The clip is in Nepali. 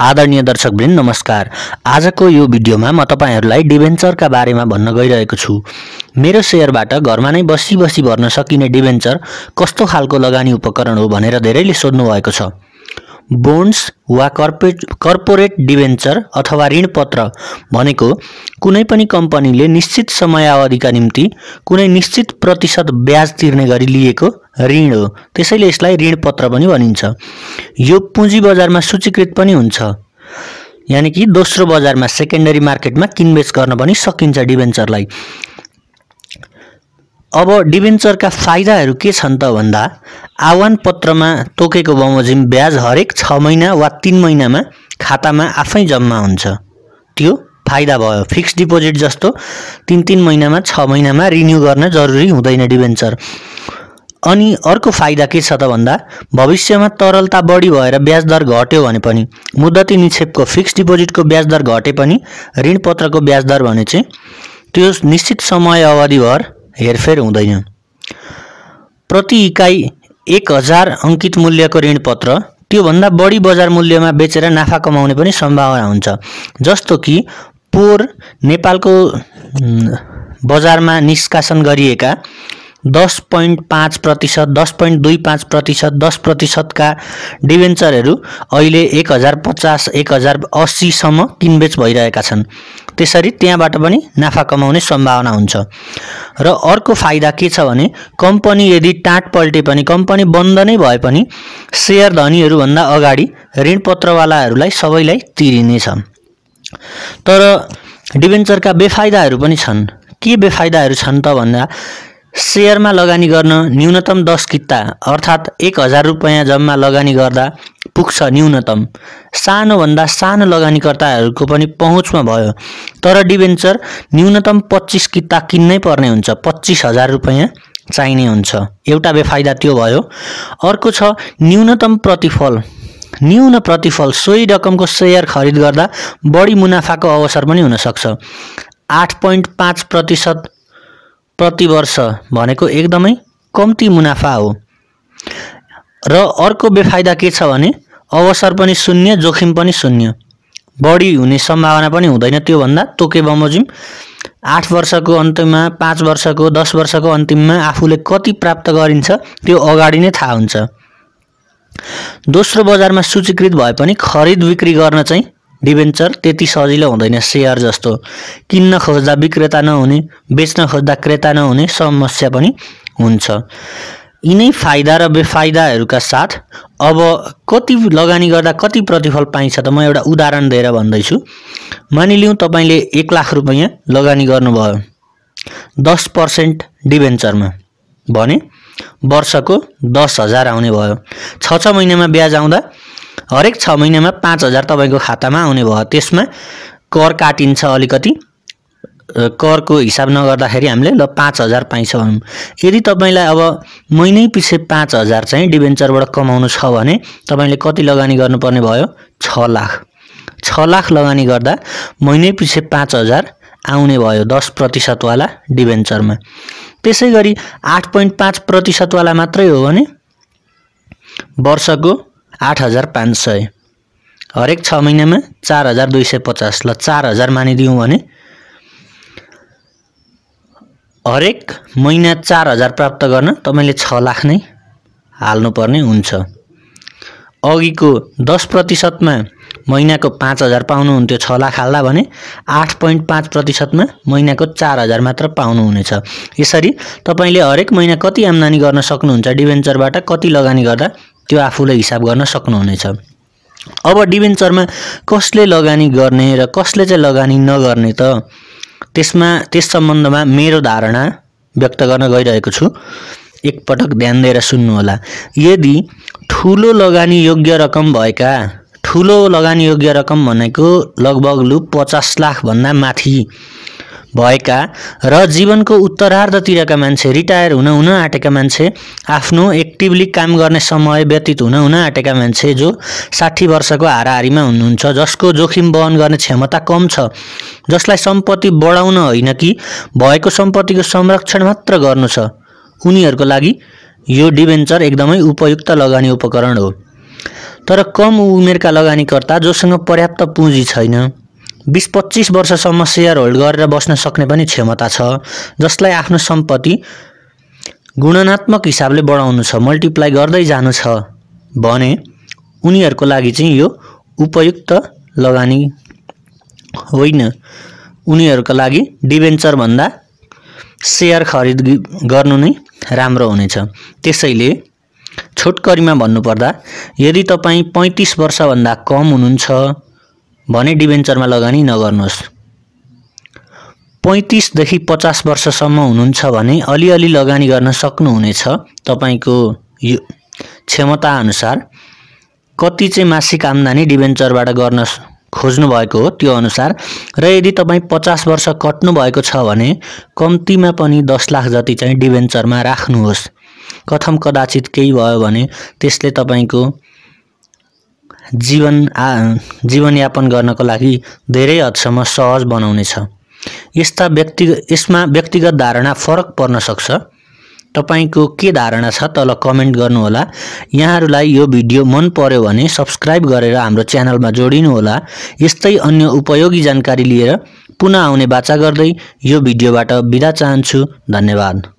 आदरणीय दर्शकवृन्द नमस्कार आजको यो भिडियोमा म तपाईँहरूलाई डिभेन्चरका बारेमा भन्न गइरहेको छु मेरो सेयरबाट घरमा नै बसी बसी भर्न सकिने डिभेन्चर कस्तो खालको लगानी उपकरण हो भनेर धेरैले सोध्नुभएको छ बोन्ड्स वा कर्पोरेट कर्पोरेट डिभेन्चर अथवा ऋणपत्र भनेको कुनै पनि कम्पनीले निश्चित समयावधिका निम्ति कुनै निश्चित प्रतिशत ब्याज तिर्ने गरी लिएको ऋण हो त्यसैले यसलाई ऋण पत्र पनि भनिन्छ यो पुँजी बजारमा सूचीकृत पनि हुन्छ यानि कि दोस्रो बजारमा सेकेन्डरी मार्केटमा किनबेच गर्न पनि सकिन्छ डिभेन्चरलाई अब डिभेन्चरका फाइदाहरू के छन् त भन्दा आह्वान पत्रमा तोकेको बमोजिम ब्याज हरेक छ महिना वा तिन महिनामा खातामा आफै जम्मा हुन्छ त्यो फाइदा भयो फिक्स डिपोजिट जस्तो तिन तिन महिनामा छ महिनामा रिन्यू गर्न जरुरी हुँदैन डिभेन्चर अनि अर्को फाइदा के छ त भन्दा भविष्यमा तरलता बढी भएर ब्याज दर घट्यो भने पनि मुद्दती निक्षेपको फिक्स डिपोजिटको ब्याज दर घटे पनि ऋणपत्रको ब्याज दर भने चाहिँ त्यो निश्चित समय अवधिभर हेरफेर हुँदैन प्रति इकाइ एक हजार अङ्कित मूल्यको ऋणपत्र त्योभन्दा बढी बजार मूल्यमा बेचेर नाफा कमाउने पनि सम्भावना हुन्छ जस्तो कि पोहोर नेपालको बजारमा निष्कासन गरिएका दस पोइन्ट पाँच प्रतिशत दस पोइन्ट दुई पाँच प्रतिशत दस प्रतिशतका डिभेन्चरहरू अहिले एक हजार पचास एक हजार अस्सीसम्म किनबेच भइरहेका छन् त्यसरी त्यहाँबाट पनि नाफा कमाउने सम्भावना हुन्छ र अर्को फाइदा के छ भने कम्पनी यदि टाट पल्टे पनि कम्पनी बन्द नै भए पनि सेयर धनीहरूभन्दा अगाडि ऋणपत्रवालाहरूलाई सबैलाई तिरिनेछ तर डिभेन्चरका बेफाइदाहरू पनि छन् के बेफाइदाहरू छन् त भन्दा सेयरमा लगानी गर्न न्यूनतम दस किता अर्थात् एक हजार रुपियाँ जम्मा लगानी गर्दा पुग्छ न्यूनतम सानोभन्दा सानो लगानीकर्ताहरूको पनि पहुँचमा भयो तर डिभेन्चर न्यूनतम पच्चिस किता किन्नै पर्ने हुन्छ पच्चिस हजार रुपियाँ चाहिने हुन्छ एउटा बेफाइदा त्यो भयो अर्को छ न्यूनतम प्रतिफल न्यून प्रतिफल सोही रकमको सेयर खरिद गर्दा बढी मुनाफाको अवसर पनि हुनसक्छ आठ पोइन्ट पाँच प्रतिशत प्रतिवर्ष भनेको एकदमै कम्ती मुनाफा हो र अर्को बेफाइदा के छ भने अवसर पनि शून्य जोखिम पनि शून्य बढी हुने सम्भावना पनि हुँदैन त्योभन्दा तोके बमोजिम आठ वर्षको अन्तिममा पाँच वर्षको दस वर्षको अन्तिममा आफूले कति प्राप्त गरिन्छ त्यो अगाडि नै थाहा हुन्छ दोस्रो बजारमा सूचीकृत भए पनि खरिद बिक्री गर्न चाहिँ डिभेन्चर त्यति सजिलो हुँदैन सेयर जस्तो किन्न खोज्दा विक्रेता नहुने बेच्न खोज्दा क्रेता नहुने समस्या पनि हुन्छ यिनै फाइदा र बेफाइदाहरूका साथ अब कति लगानी गर्दा कति प्रतिफल पाइन्छ त म एउटा उदाहरण दिएर भन्दैछु मानिलिउँ तपाईँले एक लाख रुपियाँ लगानी गर्नुभयो दस पर्सेन्ट डिभेन्चरमा भने वर्षको दस हजार आउने भयो छ छ महिनामा ब्याज आउँदा हरेक छ महिनामा पाँच हजार तपाईँको खातामा आउने भयो त्यसमा कर काटिन्छ अलिकति करको हिसाब नगर्दाखेरि हामीले ल पाँच हजार पाइन्छ भनौँ यदि तपाईँलाई अब महिनै पछि पाँच हजार चाहिँ डिभेन्चरबाट कमाउनु छ भने तपाईँले कति लगानी गर्नुपर्ने भयो छ लाख छ लाख लगानी गर्दा महिनै पछि पाँच हजार आउने भयो दस प्रतिशतवाला डिभेन्चरमा त्यसै गरी आठ पोइन्ट पाँच प्रतिशतवाला मात्रै हो भने वर्षको आठ हजार पाँच सय हरेक छ महिनामा चार हजार दुई सय पचास ल चार हजार मानिदिउँ भने हरेक महिना चार हजार प्राप्त गर्न तपाईँले छ लाख नै हाल्नुपर्ने हुन्छ अघिको दस प्रतिशतमा महिनाको पाँच हजार पाउनुहुन्थ्यो छ लाख हाल्दा भने आठ पोइन्ट पाँच प्रतिशतमा महिनाको चार हजार मात्र पाउनुहुनेछ यसरी तपाईँले हरेक महिना कति आम्दानी गर्न सक्नुहुन्छ डिभेन्चरबाट कति लगानी गर्दा त्यो आफूले हिसाब गर्न सक्नुहुनेछ अब डिभेन्चरमा कसले लगानी गर्ने र कसले चाहिँ लगानी नगर्ने त त्यसमा त्यस सम्बन्धमा मेरो धारणा व्यक्त गर्न गइरहेको छु एकपटक ध्यान दिएर सुन्नुहोला यदि ठुलो लगानी योग्य रकम भएका ठुलो लगानी योग्य रकम भनेको लगभग लु पचास लाखभन्दा माथि भएका र जीवनको उत्तरार्धतिरका मान्छे रिटायर हुन हुन आँटेका मान्छे आफ्नो एक्टिभली काम गर्ने समय व्यतीत हुन हुन आँटेका मान्छे जो साठी वर्षको हाराहारीमा हुनुहुन्छ जसको जोखिम वहन गर्ने क्षमता कम छ जसलाई सम्पत्ति बढाउन होइन कि भएको सम्पत्तिको संरक्षण मात्र गर्नु छ उनीहरूको लागि यो डिभेन्चर एकदमै उपयुक्त लगानी उपकरण हो तर कम उमेरका लगानीकर्ता जोसँग पर्याप्त पुँजी छैन बिस पच्चिस वर्षसम्म सेयर होल्ड गरेर बस्न सक्ने पनि क्षमता छ जसलाई आफ्नो सम्पत्ति गुणनात्मक हिसाबले बढाउनु छ मल्टिप्लाई गर्दै जानु छ भने उनीहरूको लागि चाहिँ यो उपयुक्त लगानी होइन उनीहरूको लागि डिभेन्चरभन्दा सेयर खरिद गर्नु नै राम्रो हुनेछ त्यसैले छोटकरीमा भन्नुपर्दा यदि तपाईँ पैँतिस वर्षभन्दा कम हुनुहुन्छ भने डिभेन्चरमा लगानी नगर्नुहोस् पैँतिसदेखि पचास वर्षसम्म हुनुहुन्छ भने अलिअलि लगानी गर्न सक्नुहुनेछ तपाईँको यो क्षमताअनुसार कति चाहिँ मासिक आम्दानी डिभेन्चरबाट गर्न भएको हो त्यो अनुसार र यदि तपाईँ पचास वर्ष कट्नुभएको छ भने कम्तीमा पनि दस लाख जति चाहिँ डिभेन्चरमा राख्नुहोस् कथम कदाचित केही भयो भने त्यसले तपाईँको जीवन आ जीवनयापन गर्नको लागि धेरै हदसम्म सहज बनाउनेछ यस्ता व्यक्ति यसमा व्यक्तिगत धारणा फरक पर्न सक्छ तपाईँको के धारणा छ तल कमेन्ट गर्नुहोला यहाँहरूलाई यो भिडियो मन पर्यो भने सब्सक्राइब गरेर हाम्रो च्यानलमा जोडिनुहोला यस्तै अन्य उपयोगी जानकारी लिएर पुनः आउने बाचा गर्दै यो भिडियोबाट बिदा चाहन्छु धन्यवाद